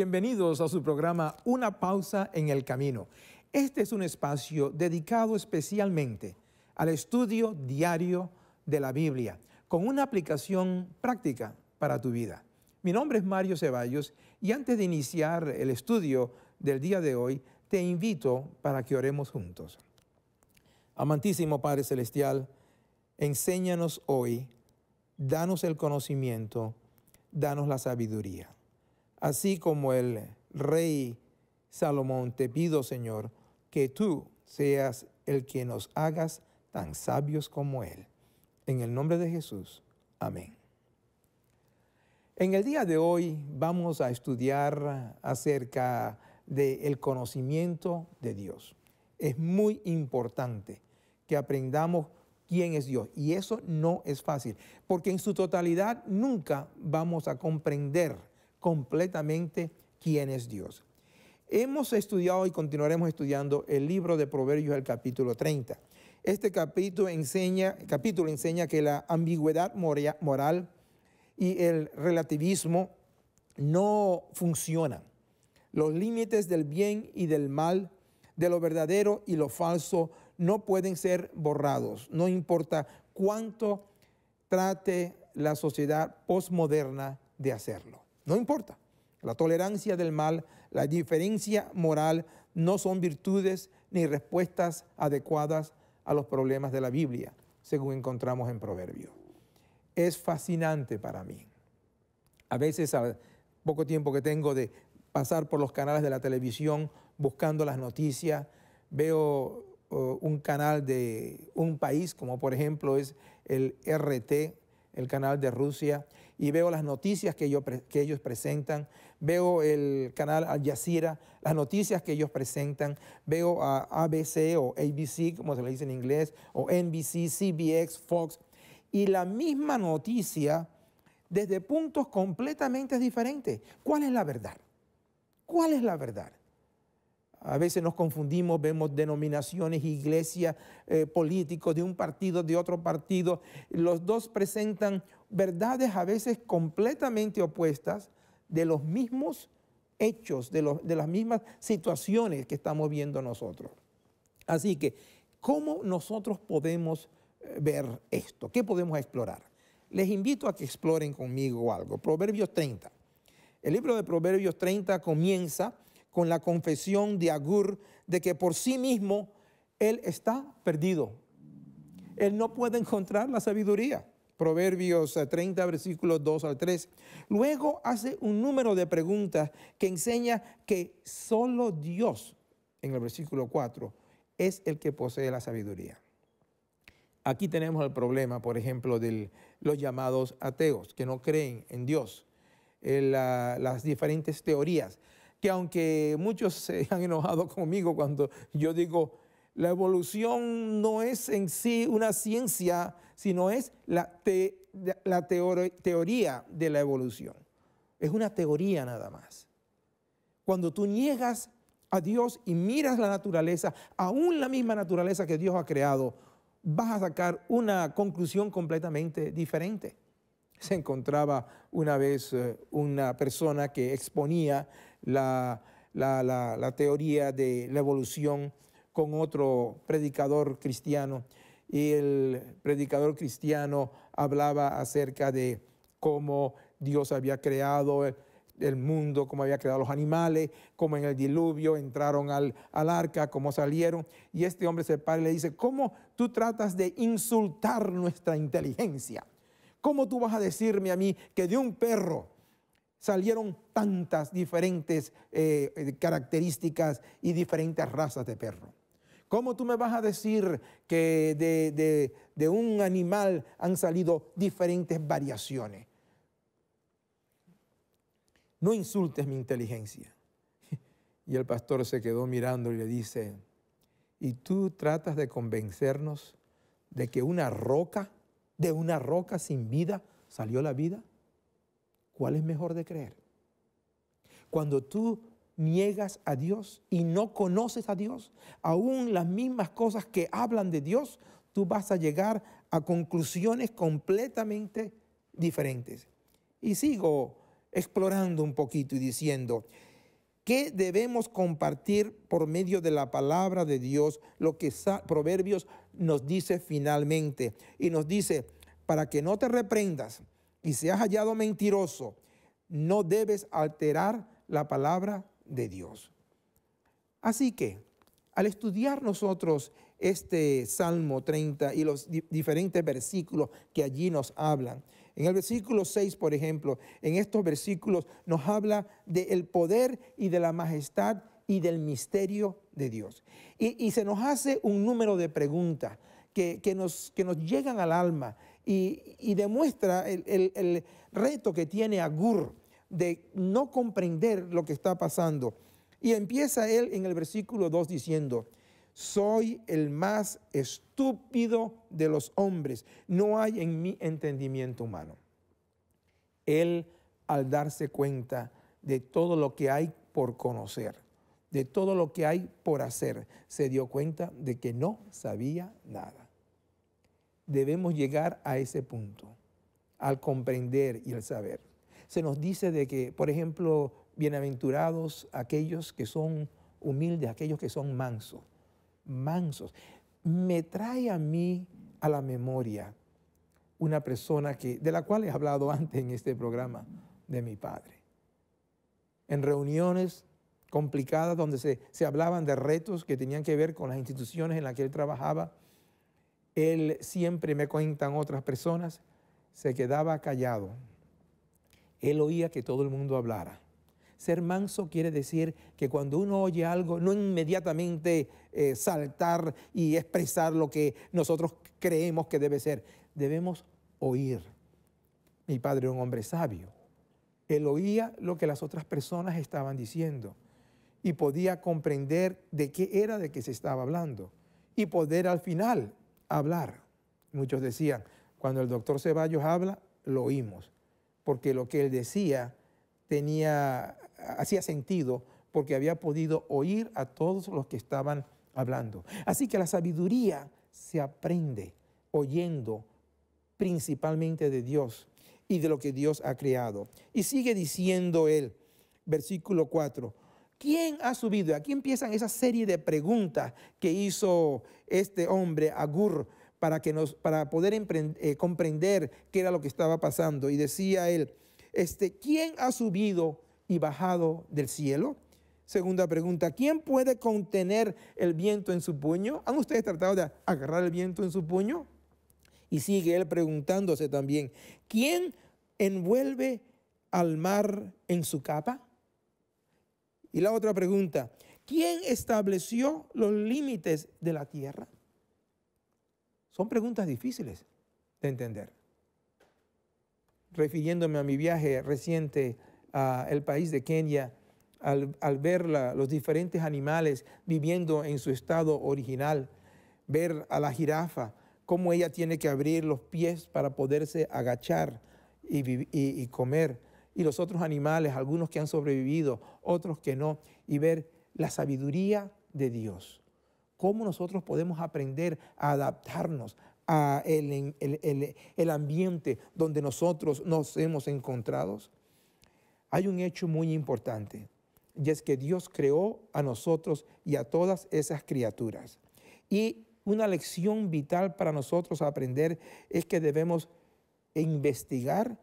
Bienvenidos a su programa Una pausa en el camino. Este es un espacio dedicado especialmente al estudio diario de la Biblia, con una aplicación práctica para tu vida. Mi nombre es Mario Ceballos y antes de iniciar el estudio del día de hoy, te invito para que oremos juntos. Amantísimo Padre Celestial, enséñanos hoy, danos el conocimiento, danos la sabiduría así como el rey Salomón, te pido, Señor, que tú seas el que nos hagas tan sabios como Él. En el nombre de Jesús. Amén. En el día de hoy vamos a estudiar acerca del conocimiento de Dios. Es muy importante que aprendamos quién es Dios. Y eso no es fácil, porque en su totalidad nunca vamos a comprender completamente quién es Dios. Hemos estudiado y continuaremos estudiando el libro de Proverbios, el capítulo 30. Este capítulo enseña, capítulo enseña que la ambigüedad moral y el relativismo no funcionan. Los límites del bien y del mal, de lo verdadero y lo falso, no pueden ser borrados, no importa cuánto trate la sociedad postmoderna de hacerlo. No importa. La tolerancia del mal, la diferencia moral no son virtudes ni respuestas adecuadas a los problemas de la Biblia, según encontramos en Proverbio. Es fascinante para mí. A veces, al poco tiempo que tengo de pasar por los canales de la televisión buscando las noticias, veo un canal de un país, como por ejemplo es el RT, el canal de Rusia, y veo las noticias que, yo, que ellos presentan, veo el canal Al Jazeera, las noticias que ellos presentan, veo a ABC o ABC, como se le dice en inglés, o NBC, CBX, Fox, y la misma noticia desde puntos completamente diferentes. ¿Cuál es la verdad? ¿Cuál es la verdad? A veces nos confundimos, vemos denominaciones, iglesias, eh, políticos de un partido, de otro partido. Los dos presentan verdades a veces completamente opuestas de los mismos hechos, de, de las mismas situaciones que estamos viendo nosotros. Así que, ¿cómo nosotros podemos eh, ver esto? ¿Qué podemos explorar? Les invito a que exploren conmigo algo. Proverbios 30. El libro de Proverbios 30 comienza con la confesión de Agur de que por sí mismo él está perdido. Él no puede encontrar la sabiduría. Proverbios 30, eh, versículos 2 al 3. Luego hace un número de preguntas que enseña que solo Dios, en el versículo 4, es el que posee la sabiduría. Aquí tenemos el problema, por ejemplo, de los llamados ateos, que no creen en Dios, eh, las diferentes teorías que aunque muchos se han enojado conmigo cuando yo digo, la evolución no es en sí una ciencia, sino es la, la teoría de la evolución. Es una teoría nada más. Cuando tú niegas a Dios y miras la naturaleza, aún la misma naturaleza que Dios ha creado, vas a sacar una conclusión completamente diferente. Se encontraba una vez eh, una persona que exponía la, teoría de la evolución con otro predicador cristiano y el predicador cristiano hablaba acerca de cómo Dios había creado el, mundo, cómo había creado los animales, cómo en el diluvio entraron al, al, arca, cómo salieron. Y este hombre se para y le dice, ¿cómo tú tratas de insultar nuestra inteligencia? ¿Cómo tú vas a decirme a mí que de un perro salieron tantas diferentes eh, eh, características y diferentes razas de perro. ¿Cómo tú me vas a decir que de, de un animal han salido diferentes variaciones? No insultes mi inteligencia. Y el pastor se quedó mirando y le dice, ¿y tú tratas de convencernos de que una roca, de una roca sin vida, salió la vida? ¿Cuál es mejor de creer? Cuando tú niegas a Dios y no conoces a Dios, aún las mismas cosas que hablan de Dios, tú vas a llegar a conclusiones completamente diferentes. Y sigo explorando un poquito y diciendo, ¿qué debemos compartir por medio de la palabra de Dios? Lo que Proverbios nos dice finalmente y nos dice, para que no te reprendas, y seas hallado mentiroso, no debes alterar la palabra de Dios. Así que, al estudiar nosotros este Salmo 30 y los diferentes versículos que allí nos hablan, en el versículo 6, por ejemplo, en estos versículos nos habla del poder y de la majestad y del misterio de Dios. y se nos hace un número de preguntas que, nos, que nos llegan al alma y, demuestra el, reto que tiene Agur de no comprender lo que está pasando. Y empieza él en el versículo 2 diciendo, soy el más estúpido de los hombres, no hay en mi entendimiento humano. Él al darse cuenta de todo lo que hay por conocer, de todo lo que hay por hacer, se dio cuenta de que no sabía nada debemos llegar a ese punto, al comprender y al saber. Se nos dice de que, por ejemplo, bienaventurados aquellos que son humildes, aquellos que son mansos, mansos. Me trae a mí a la memoria una persona que, de la cual he hablado antes en este programa, de mi padre. En reuniones complicadas donde se, se hablaban de retos que tenían que ver con las instituciones en las que él trabajaba, él siempre, me cuentan otras personas, se quedaba callado. Él oía que todo el mundo hablara. Ser manso quiere decir que cuando uno oye algo, no inmediatamente eh, saltar y expresar lo que nosotros creemos que debe ser. Debemos oír. Mi padre era un hombre sabio. Él oía lo que las otras personas estaban diciendo y podía comprender de qué era de que se estaba hablando y poder al final hablar. Muchos decían, cuando el doctor Ceballos habla, lo oímos, porque lo que él decía tenía, hacía sentido, porque había podido oír a todos los que estaban hablando. Así que la sabiduría se aprende oyendo principalmente de Dios y de lo que Dios ha creado. Y sigue diciendo él, versículo 4, ¿Quién ha subido? Aquí empiezan esa serie de preguntas que hizo este hombre, Agur, para, que nos, para poder eh, comprender qué era lo que estaba pasando. Y decía él, este, ¿quién ha subido y bajado del cielo? Segunda pregunta, ¿quién puede contener el viento en su puño? ¿Han ustedes tratado de agarrar el viento en su puño? Y sigue él preguntándose también, ¿quién envuelve al mar en su capa? Y la otra pregunta, ¿quién estableció los límites de la tierra? Son preguntas difíciles de entender. Refiriéndome a mi viaje reciente al país de Kenia, al, ver los diferentes animales viviendo en su estado original, ver a la jirafa, cómo ella tiene que abrir los pies para poderse agachar y comer y los otros animales, algunos que han sobrevivido, otros que no, y ver la sabiduría de Dios. Cómo nosotros podemos aprender a adaptarnos a el, ambiente donde nosotros nos hemos encontrado. Hay un hecho muy importante, y es que Dios creó a nosotros y a todas esas criaturas. Y una lección vital para nosotros aprender es que debemos investigar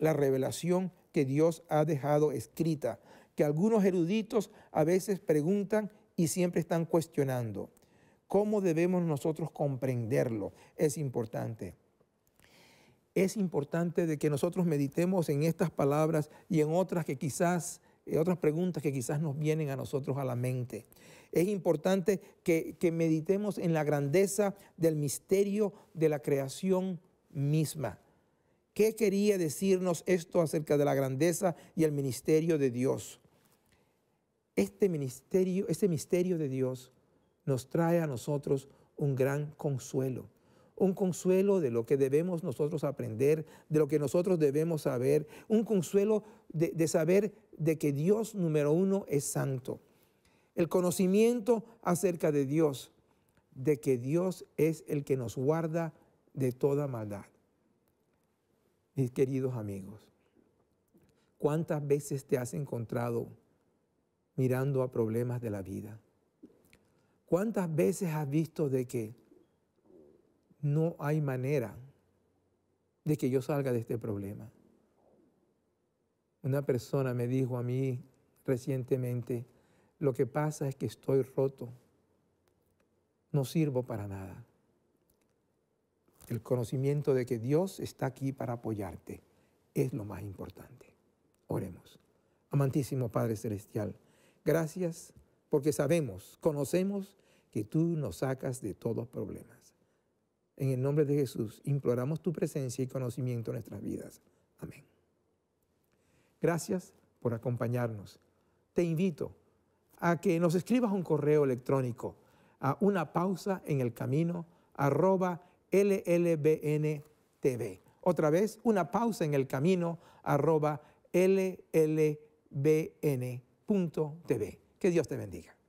la revelación que Dios ha dejado escrita, que algunos eruditos a veces preguntan y siempre están cuestionando. ¿Cómo debemos nosotros comprenderlo? Es importante. Es importante de que nosotros meditemos en estas palabras y en otras que quizás eh, otras preguntas que quizás nos vienen a nosotros a la mente. Es importante que, que, meditemos en la grandeza del misterio de la creación misma. ¿Qué quería decirnos esto acerca de la grandeza y el ministerio de Dios? Este ministerio, misterio de Dios nos trae a nosotros un gran consuelo, un consuelo de lo que debemos nosotros aprender, de lo que nosotros debemos saber, un consuelo de, de saber de que Dios número uno es santo, el conocimiento acerca de Dios, de que Dios es el que nos guarda de toda maldad mis queridos amigos, ¿cuántas veces te has encontrado mirando a problemas de la vida? ¿Cuántas veces has visto de que no hay manera de que yo salga de este problema? Una persona me dijo a mí recientemente, lo que pasa es que estoy roto, no sirvo para nada el conocimiento de que Dios está aquí para apoyarte es lo más importante. Oremos. Amantísimo Padre Celestial, gracias porque sabemos, conocemos que tú nos sacas de todos problemas. En el nombre de Jesús imploramos tu presencia y conocimiento en nuestras vidas. Amén. Gracias por acompañarnos. Te invito a que nos escribas un correo electrónico a una pausa en el camino arroba LLBN TV. Otra vez, una pausa en el camino, arroba LLBN.tv. Que Dios te bendiga.